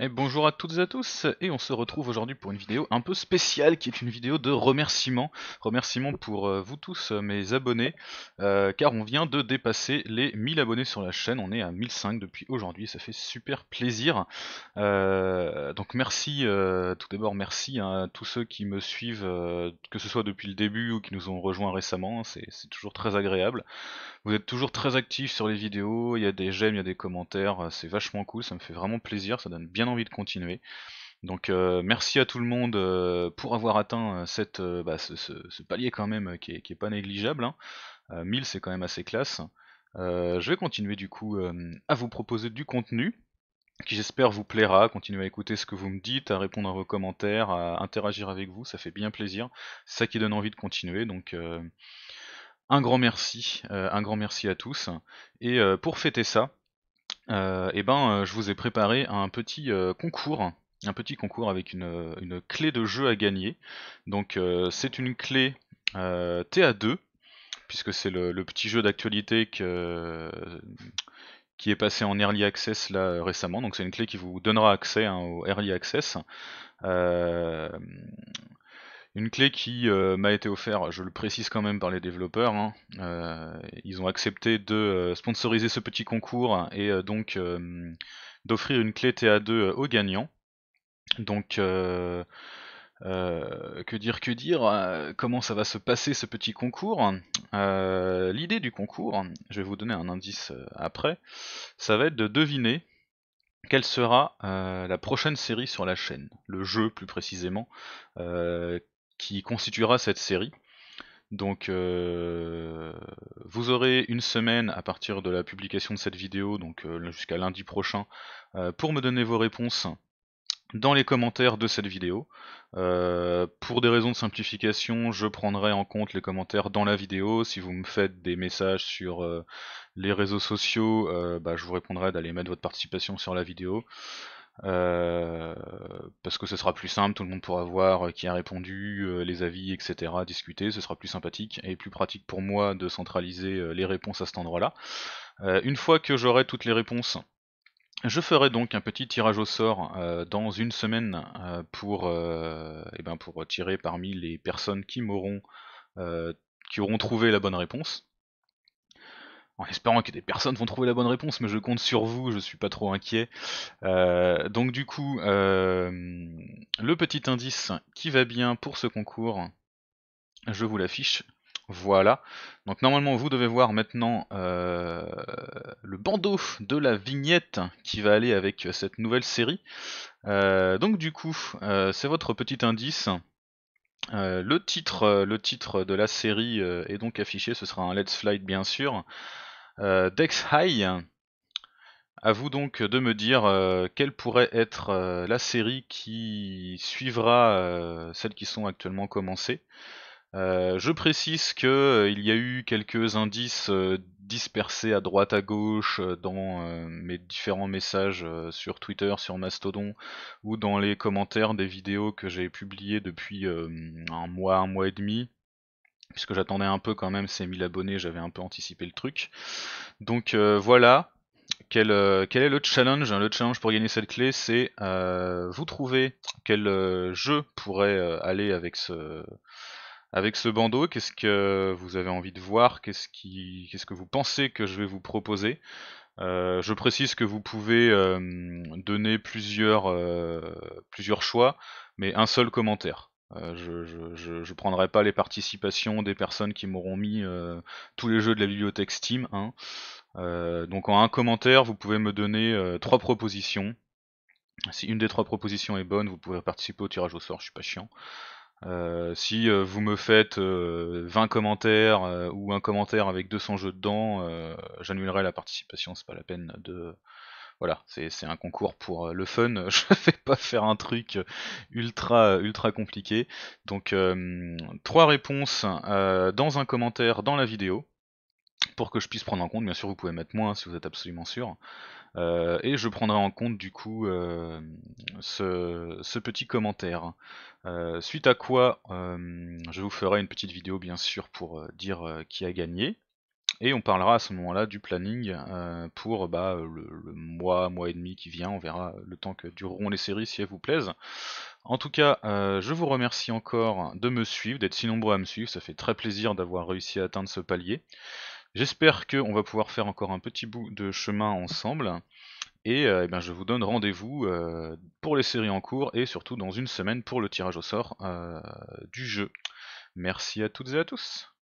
Eh, bonjour à toutes et à tous, et on se retrouve aujourd'hui pour une vidéo un peu spéciale qui est une vidéo de remerciement. Remerciement pour euh, vous tous, euh, mes abonnés, euh, car on vient de dépasser les 1000 abonnés sur la chaîne, on est à 1005 depuis aujourd'hui, ça fait super plaisir. donc merci, tout d'abord merci hein, à tous ceux qui me suivent, que ce soit depuis le début ou qui nous ont rejoints récemment, c'est toujours très agréable. Vous êtes toujours très actifs sur les vidéos, il y a des j'aime, il y a des commentaires, c'est vachement cool, ça me fait vraiment plaisir, ça donne bien envie de continuer. Donc euh, merci à tout le monde euh, pour avoir atteint euh, cette, bah, ce, palier quand même qui est, pas négligeable. 1000 hein. c'est quand même assez classe. je vais continuer du coup à vous proposer du contenu qui j'espère vous plaira, continuer à écouter ce que vous me dites, à répondre à vos commentaires, à interagir avec vous, ça fait bien plaisir, c'est ça qui donne envie de continuer, donc un grand merci, un grand merci à tous, et pour fêter ça, et euh, eh ben, euh, je vous ai préparé un petit euh, concours un petit concours avec une, clé de jeu à gagner. Donc c'est une clé TA2, puisque c'est le, petit jeu d'actualité qui est passé en Early Access là récemment. Donc c'est une clé qui vous donnera accès hein, au Early Access. Une clé qui euh, m'a été offerte, je le précise quand même par les développeurs, hein. euh, ils ont accepté de euh, sponsoriser ce petit concours et donc d'offrir une clé TA2 aux gagnants. Donc que dire, que dire, comment ça va se passer ce petit concours L'idée du concours, je vais vous donner un indice après, ça va être de deviner quelle sera la prochaine série sur la chaîne, le jeu plus précisément, qui constituera cette série. Donc euh, vous aurez une semaine à partir de la publication de cette vidéo, donc euh, jusqu'à lundi prochain, euh, pour me donner vos réponses dans les commentaires de cette vidéo. pour des raisons de simplification, je prendrai en compte les commentaires dans la vidéo. Si vous me faites des messages sur les réseaux sociaux, bah, je vous répondrai d'aller mettre votre participation sur la vidéo. Euh, parce que ce sera plus simple, tout le monde pourra voir euh, qui a répondu, euh, les avis, etc., discuter, ce sera plus sympathique et plus pratique pour moi de centraliser les réponses à cet endroit-là. une fois que j'aurai toutes les réponses, je ferai donc un petit tirage au sort dans une semaine pour, eh ben, pour tirer parmi les personnes qui m'auront qui auront trouvé la bonne réponse en espérant que des personnes vont trouver la bonne réponse, mais je compte sur vous, je suis pas trop inquiet. Euh, donc du coup, euh, le petit indice qui va bien pour ce concours, je vous l'affiche. Voilà. Donc normalement vous devez voir maintenant euh, le bandeau de la vignette qui va aller avec cette nouvelle série. donc du coup, c'est votre petit indice. Euh, le, titre, euh, le titre de la série euh, est donc affiché, ce sera un Let's Flight bien sûr. Dex High, à vous donc de me dire quelle pourrait être la série qui suivra celles qui sont actuellement commencées. Euh, je précise que euh, il y a eu quelques indices euh, dispersés à droite à gauche dans mes différents messages sur Twitter, sur Mastodon ou dans les commentaires des vidéos que j'ai publiées depuis un mois, un mois et demi. Puisque j'attendais un peu quand même ces 1000 abonnés, j'avais un peu anticipé le truc. Donc voilà, quel, est le challenge Le challenge pour gagner cette clé, c'est vous trouver quel jeu pourrait aller avec ce, avec ce bandeau, qu'est-ce que vous avez envie de voir Qu'est-ce qui... que vous pensez que je vais vous proposer euh, je précise que vous pouvez euh, donner plusieurs, euh, plusieurs choix, mais un seul commentaire. je, ne prendrai pas les participations des personnes qui m'auront mis tous les jeux de la bibliothèque Steam. Hein. donc en un commentaire, vous pouvez me donner trois propositions. Si une des trois propositions est bonne, vous pouvez participer au tirage au sort, je suis pas chiant. Euh, si euh, vous me faites 20 euh, commentaires ou un commentaire avec 200 jeux dedans, j'annulerai la participation, c'est pas la peine de... Voilà, c'est un concours pour le fun, je vais pas faire un truc ultra ultra compliqué. Donc trois réponses dans un commentaire dans la vidéo, pour que je puisse prendre en compte. Bien sûr, vous pouvez mettre moins si vous êtes absolument sûr. Euh, et je prendrai en compte du coup euh, ce, petit commentaire. Euh, suite à quoi, je vous ferai une petite vidéo bien sûr pour dire qui a gagné. Et on parlera à ce moment-là du planning pour bah, le, mois, mois et demi qui vient. On verra le temps que dureront les séries si elles vous plaisent. En tout cas, je vous remercie encore de me suivre, d'être si nombreux à me suivre. Ça fait très plaisir d'avoir réussi à atteindre ce palier. J'espère qu'on va pouvoir faire encore un petit bout de chemin ensemble. Et, euh, eh ben, je vous donne rendez-vous euh, pour les séries en cours et surtout dans une semaine pour le tirage au sort euh, du jeu. Merci à toutes et à tous.